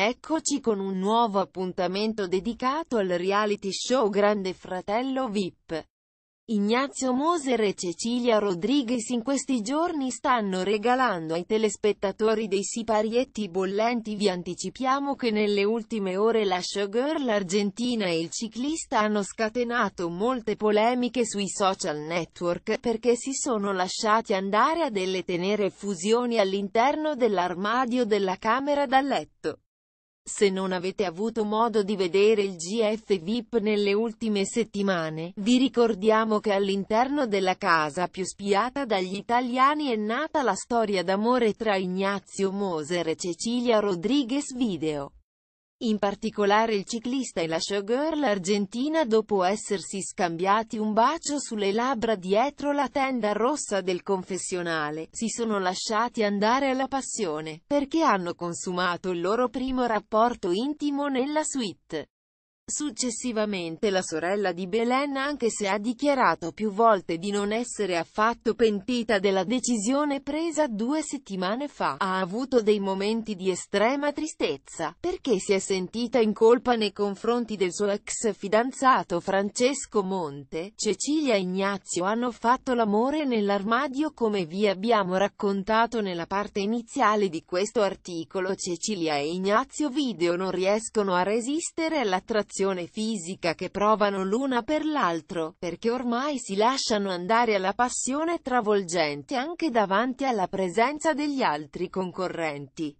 Eccoci con un nuovo appuntamento dedicato al reality show Grande Fratello VIP. Ignazio Moser e Cecilia Rodriguez in questi giorni stanno regalando ai telespettatori dei siparietti bollenti vi anticipiamo che nelle ultime ore la showgirl argentina e il ciclista hanno scatenato molte polemiche sui social network perché si sono lasciati andare a delle tenere fusioni all'interno dell'armadio della camera da letto. Se non avete avuto modo di vedere il GF VIP nelle ultime settimane, vi ricordiamo che all'interno della casa più spiata dagli italiani è nata la storia d'amore tra Ignazio Moser e Cecilia Rodriguez Video. In particolare il ciclista e la showgirl argentina dopo essersi scambiati un bacio sulle labbra dietro la tenda rossa del confessionale, si sono lasciati andare alla passione, perché hanno consumato il loro primo rapporto intimo nella suite. Successivamente la sorella di Belen anche se ha dichiarato più volte di non essere affatto pentita della decisione presa due settimane fa, ha avuto dei momenti di estrema tristezza, perché si è sentita in colpa nei confronti del suo ex fidanzato Francesco Monte, Cecilia e Ignazio hanno fatto l'amore nell'armadio come vi abbiamo raccontato nella parte iniziale di questo articolo Cecilia e Ignazio Video non riescono a resistere all'attrazione attrazione fisica che provano l'una per l'altro, perché ormai si lasciano andare alla passione travolgente anche davanti alla presenza degli altri concorrenti.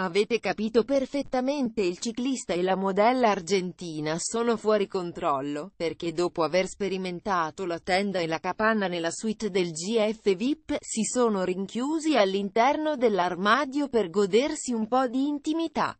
Avete capito perfettamente il ciclista e la modella argentina sono fuori controllo, perché dopo aver sperimentato la tenda e la capanna nella suite del GF VIP, si sono rinchiusi all'interno dell'armadio per godersi un po' di intimità.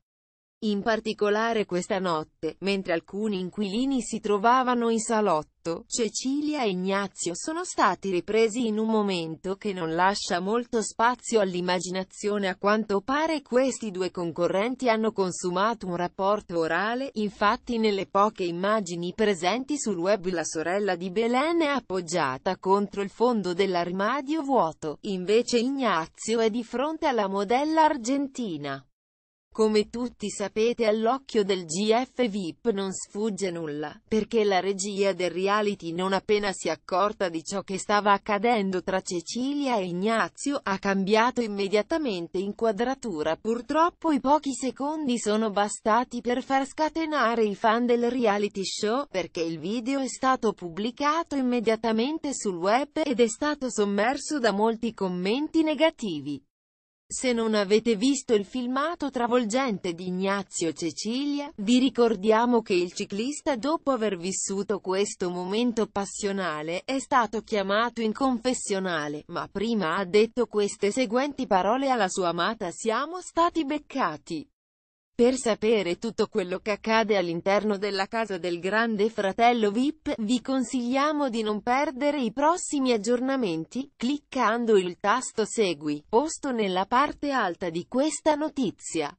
In particolare questa notte, mentre alcuni inquilini si trovavano in salotto, Cecilia e Ignazio sono stati ripresi in un momento che non lascia molto spazio all'immaginazione a quanto pare questi due concorrenti hanno consumato un rapporto orale, infatti nelle poche immagini presenti sul web la sorella di Belen è appoggiata contro il fondo dell'armadio vuoto, invece Ignazio è di fronte alla modella argentina. Come tutti sapete all'occhio del GF VIP non sfugge nulla, perché la regia del reality non appena si è accorta di ciò che stava accadendo tra Cecilia e Ignazio, ha cambiato immediatamente inquadratura. Purtroppo i pochi secondi sono bastati per far scatenare i fan del reality show, perché il video è stato pubblicato immediatamente sul web, ed è stato sommerso da molti commenti negativi. Se non avete visto il filmato travolgente di Ignazio Cecilia, vi ricordiamo che il ciclista dopo aver vissuto questo momento passionale, è stato chiamato in confessionale, ma prima ha detto queste seguenti parole alla sua amata Siamo stati beccati. Per sapere tutto quello che accade all'interno della casa del Grande Fratello VIP, vi consigliamo di non perdere i prossimi aggiornamenti, cliccando il tasto Segui, posto nella parte alta di questa notizia.